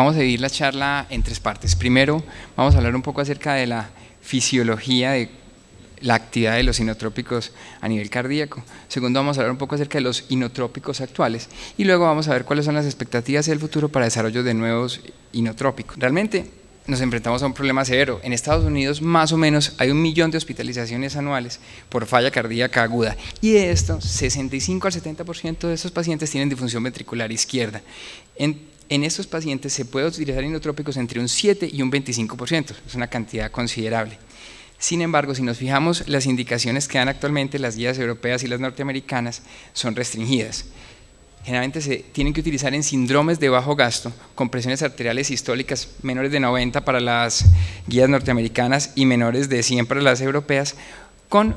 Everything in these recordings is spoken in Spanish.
vamos a dividir la charla en tres partes. Primero, vamos a hablar un poco acerca de la fisiología de la actividad de los inotrópicos a nivel cardíaco. Segundo, vamos a hablar un poco acerca de los inotrópicos actuales y luego vamos a ver cuáles son las expectativas del futuro para desarrollo de nuevos inotrópicos. Realmente nos enfrentamos a un problema severo. En Estados Unidos más o menos hay un millón de hospitalizaciones anuales por falla cardíaca aguda y de esto 65 al 70% de estos pacientes tienen disfunción ventricular izquierda. En en estos pacientes se puede utilizar inotrópicos entre un 7 y un 25%, es una cantidad considerable. Sin embargo, si nos fijamos, las indicaciones que dan actualmente las guías europeas y las norteamericanas son restringidas. Generalmente se tienen que utilizar en síndromes de bajo gasto, con presiones arteriales sistólicas menores de 90 para las guías norteamericanas y menores de 100 para las europeas, con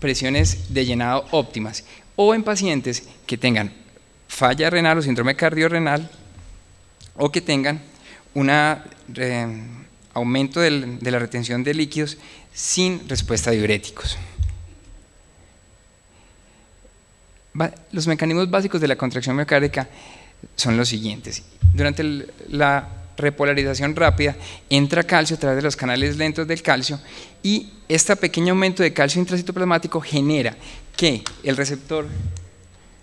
presiones de llenado óptimas, o en pacientes que tengan falla renal o síndrome cardiorrenal o que tengan un aumento de la retención de líquidos sin respuesta a diuréticos. los mecanismos básicos de la contracción miocárdica son los siguientes. Durante la repolarización rápida entra calcio a través de los canales lentos del calcio y este pequeño aumento de calcio intracitoplasmático genera que el receptor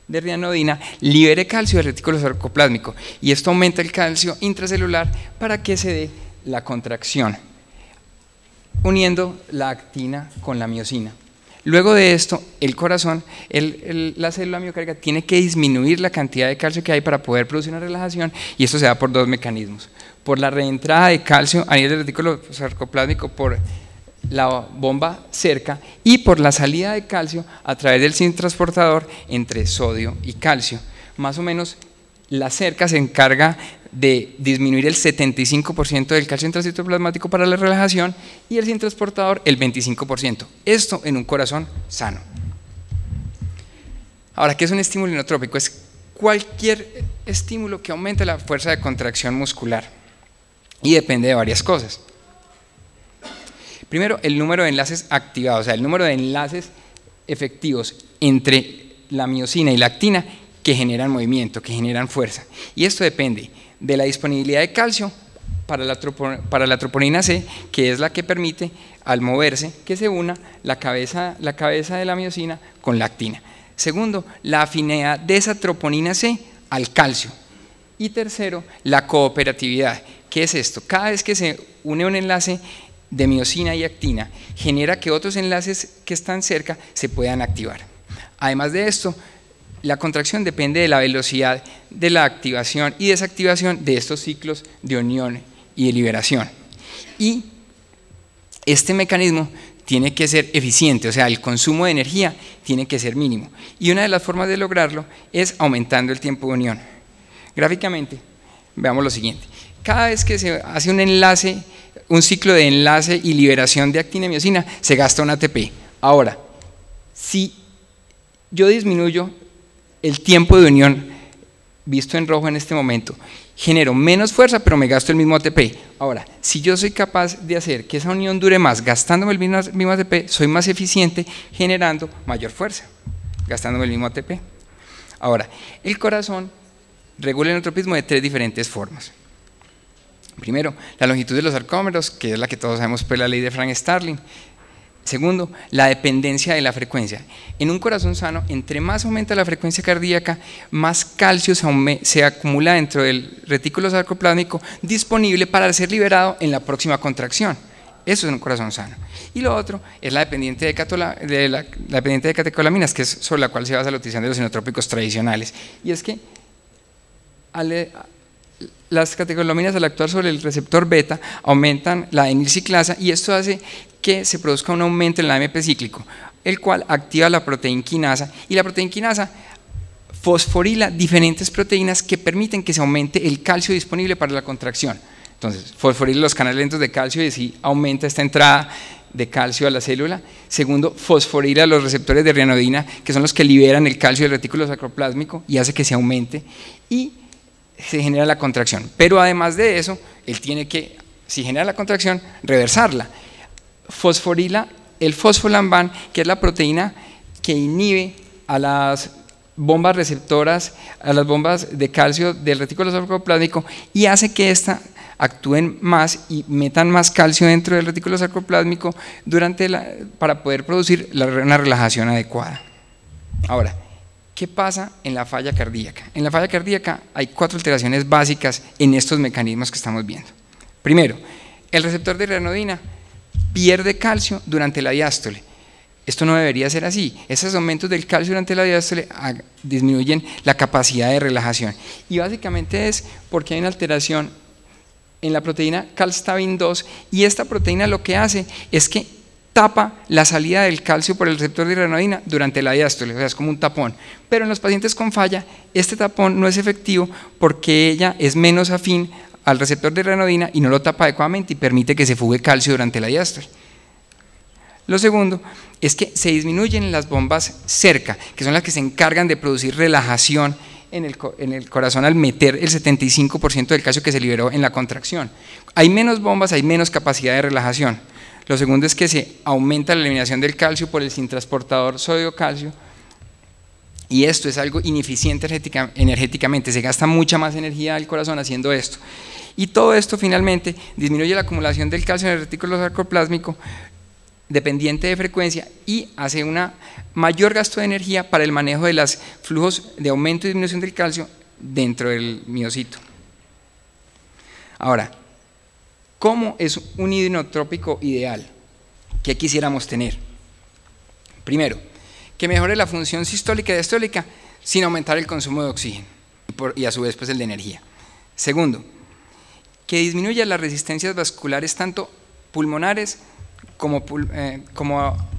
de rianodina libere calcio del retículo sarcoplásmico y esto aumenta el calcio intracelular para que se dé la contracción, uniendo la actina con la miocina. Luego de esto, el corazón, el, la célula miocárdica tiene que disminuir la cantidad de calcio que hay para poder producir una relajación y esto se da por dos mecanismos, por la reentrada de calcio a nivel del retículo sarcoplásmico por la bomba cerca y por la salida de calcio a través del sintransportador entre sodio y calcio. Más o menos la cerca se encarga de disminuir el 75% del calcio plasmático para la relajación y el zinc transportador el 25%. Esto en un corazón sano. Ahora, ¿qué es un estímulo inotrópico? Es cualquier estímulo que aumente la fuerza de contracción muscular y depende de varias cosas. Primero, el número de enlaces activados, o sea, el número de enlaces efectivos entre la miocina y la actina que generan movimiento, que generan fuerza. Y esto depende de la disponibilidad de calcio para la, troponina C, que es la que permite al moverse que se una la cabeza, la cabeza de la miocina con la actina. Segundo, la afinidad de esa troponina C al calcio. Y tercero, la cooperatividad. ¿Qué es esto? Cada vez que se une un enlace de miocina y actina genera que otros enlaces que están cerca se puedan activar. Además de esto, la contracción depende de la velocidad de la activación y desactivación de estos ciclos de unión y de liberación. Y este mecanismo tiene que ser eficiente, o sea, el consumo de energía tiene que ser mínimo. Y una de las formas de lograrlo es aumentando el tiempo de unión. Gráficamente, veamos lo siguiente. Cada vez que se hace un enlace un ciclo de enlace y liberación de actina y miocina, se gasta un ATP. Ahora, si yo disminuyo el tiempo de unión, visto en rojo en este momento, genero menos fuerza, pero me gasto el mismo ATP. Ahora, si yo soy capaz de hacer que esa unión dure más gastándome el mismo, ATP, soy más eficiente generando mayor fuerza, gastándome el mismo ATP. Ahora, el corazón regula el entropismo de tres diferentes formas. Primero, la longitud de los sarcómeros, que es la que todos sabemos por pues, la ley de Frank Starling. Segundo, la dependencia de la frecuencia. En un corazón sano, entre más aumenta la frecuencia cardíaca, más calcio se, acumula dentro del retículo sarcoplásmico disponible para ser liberado en la próxima contracción. Eso es un corazón sano. Y lo otro es la dependiente de, la, la de catecolaminas, que es sobre la cual se basa la utilización de los inotrópicos tradicionales. Y es que al, las catecolaminas al actuar sobre el receptor beta aumentan la adenilciclasa y esto hace que se produzca un aumento en el AMP cíclico, el cual activa la quinasa, y la quinasa fosforila diferentes proteínas que permiten que se aumente el calcio disponible para la contracción. Entonces, fosforila los canales lentos de calcio y así aumenta esta entrada de calcio a la célula. Segundo, fosforila los receptores de rianodina que son los que liberan el calcio del retículo sacroplásmico y hace que se aumente. Y se genera la contracción. Pero además de eso, él tiene que, si genera la contracción, reversarla. Fosforila el fosfolamban, que es la proteína que inhibe a las bombas receptoras, a las bombas de calcio del retículo sarcoplásmico, y hace que ésta actúen más y metan más calcio dentro del retículo sarcoplásmico durante la, para poder producir la, una relajación adecuada. Ahora, ¿Qué pasa en la falla cardíaca? En la falla cardíaca hay cuatro alteraciones básicas en estos mecanismos que estamos viendo. Primero, el receptor de renodina pierde calcio durante la diástole. Esto no debería ser así. Esos aumentos del calcio durante la diástole ah, disminuyen la capacidad de relajación. Y básicamente es porque hay una alteración en la proteína calstabin 2 y esta proteína lo que hace es que tapa la salida del calcio por el receptor de renina durante la diástole, o sea, es como un tapón. Pero en los pacientes con falla, este tapón no es efectivo porque ella es menos afín al receptor de renodina y no lo tapa adecuadamente y permite que se fugue calcio durante la diástole. Lo segundo es que se disminuyen las bombas cerca, que son las que se encargan de producir relajación en el corazón al meter el 75% del calcio que se liberó en la contracción. Hay menos bombas, hay menos capacidad de relajación. Lo segundo es que se aumenta la eliminación del calcio por el sintransportador sodio-calcio. Y esto es algo ineficiente energéticamente, se gasta mucha más energía del corazón haciendo esto. Y todo esto finalmente disminuye la acumulación del calcio en el retículo sarcoplásmico dependiente de frecuencia y hace un mayor gasto de energía para el manejo de los flujos de aumento y disminución del calcio dentro del miocito. Ahora, ¿Cómo es un hidrotrópico ideal? que quisiéramos tener? Primero, que mejore la función sistólica y diastólica sin aumentar el consumo de oxígeno y a su vez pues el de energía. Segundo, que disminuya las resistencias vasculares tanto pulmonares como, eh,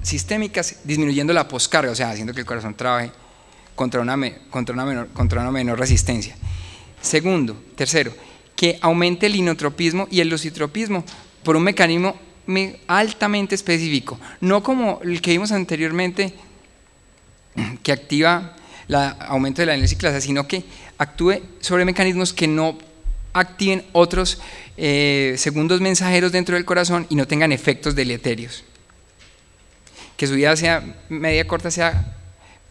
sistémicas, disminuyendo la poscarga, o sea, haciendo que el corazón trabaje contra una, menor, contra una menor resistencia. Segundo, tercero, que aumente el inotropismo y el lucitropismo por un mecanismo altamente específico, no como el que vimos anteriormente que activa el aumento de la ciclasa, sino que actúe sobre mecanismos que no activen otros eh, segundos mensajeros dentro del corazón y no tengan efectos deleterios. Que su vida sea media corta sea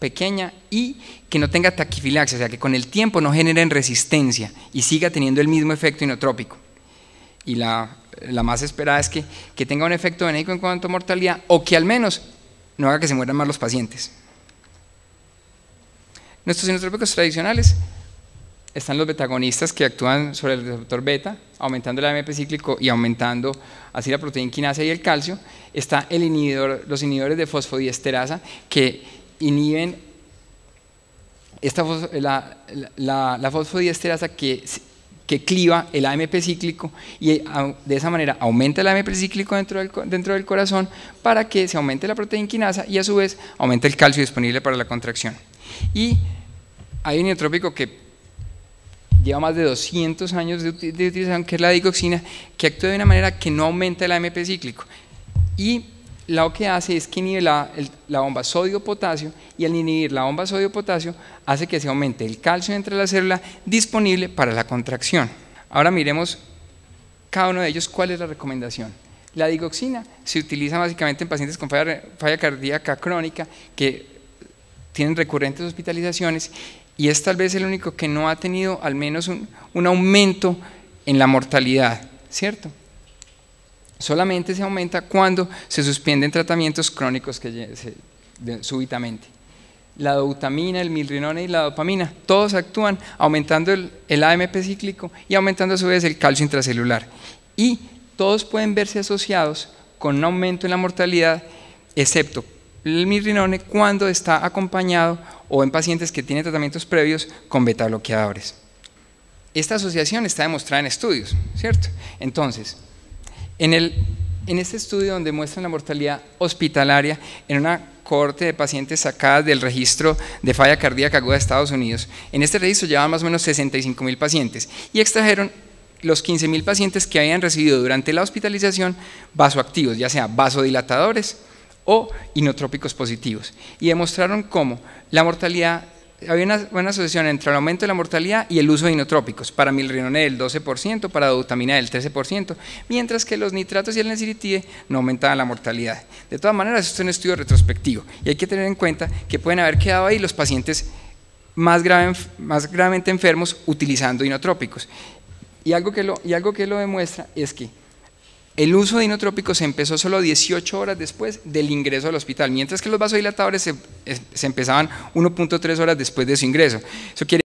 pequeña y que no tenga taquifilaxia, o sea, que con el tiempo no generen resistencia y siga teniendo el mismo efecto inotrópico. Y la, más esperada es que, tenga un efecto benéfico en cuanto a mortalidad o que al menos no haga que se mueran más los pacientes. Nuestros inotrópicos tradicionales están los betagonistas que actúan sobre el receptor beta, aumentando el AMP cíclico y aumentando así la proteína quinasa y el calcio. Está el inhibidor, los inhibidores de fosfodiesterasa que inhiben esta, la, la, fosfodiesterasa que, que cliva el AMP cíclico y ah, de esa manera aumenta el AMP cíclico dentro del, dentro del corazón para que se aumente la proteína quinasa y a su vez aumenta el calcio disponible para la contracción. Y hay un neotrópico que lleva más de 200 años de, de utilización, que es la digoxina, que actúa de una manera que no aumenta el AMP cíclico. Y lo que hace es que inhibe la, bomba sodio-potasio y al inhibir la bomba sodio-potasio hace que se aumente el calcio entre la célula disponible para la contracción. Ahora miremos cada uno de ellos cuál es la recomendación. La digoxina se utiliza básicamente en pacientes con falla, cardíaca crónica que tienen recurrentes hospitalizaciones y es tal vez el único que no ha tenido al menos un aumento en la mortalidad, ¿cierto? solamente se aumenta cuando se suspenden tratamientos crónicos que súbitamente. La dobutamina, el milrinone y la dopamina, todos actúan aumentando el, AMP cíclico y aumentando a su vez el calcio intracelular. Y todos pueden verse asociados con un aumento en la mortalidad, excepto el milrinone cuando está acompañado o en pacientes que tienen tratamientos previos con beta bloqueadores. Esta asociación está demostrada en estudios, ¿cierto? Entonces, en, el, en este estudio donde muestran la mortalidad hospitalaria en una corte de pacientes sacadas del registro de falla cardíaca aguda de Estados Unidos, en este registro llevaban más o menos 65 mil pacientes y extrajeron los 15 mil pacientes que habían recibido durante la hospitalización vasoactivos, ya sea vasodilatadores o inotrópicos positivos, y demostraron cómo la mortalidad había una buena asociación entre el aumento de la mortalidad y el uso de inotrópicos, para milrinone el 12%, para dobutamina el 13%, mientras que los nitratos y el nesiritide no aumentaban la mortalidad. De todas maneras, esto es un estudio retrospectivo y hay que tener en cuenta que pueden haber quedado ahí los pacientes más, gravemente enfermos utilizando inotrópicos. Y algo, que lo, y algo que lo demuestra es que el uso de inotrópicos se empezó solo 18 horas después del ingreso al hospital, mientras que los vasodilatadores se, eh, se empezaban 1.3 horas después de su ingreso. Eso quiere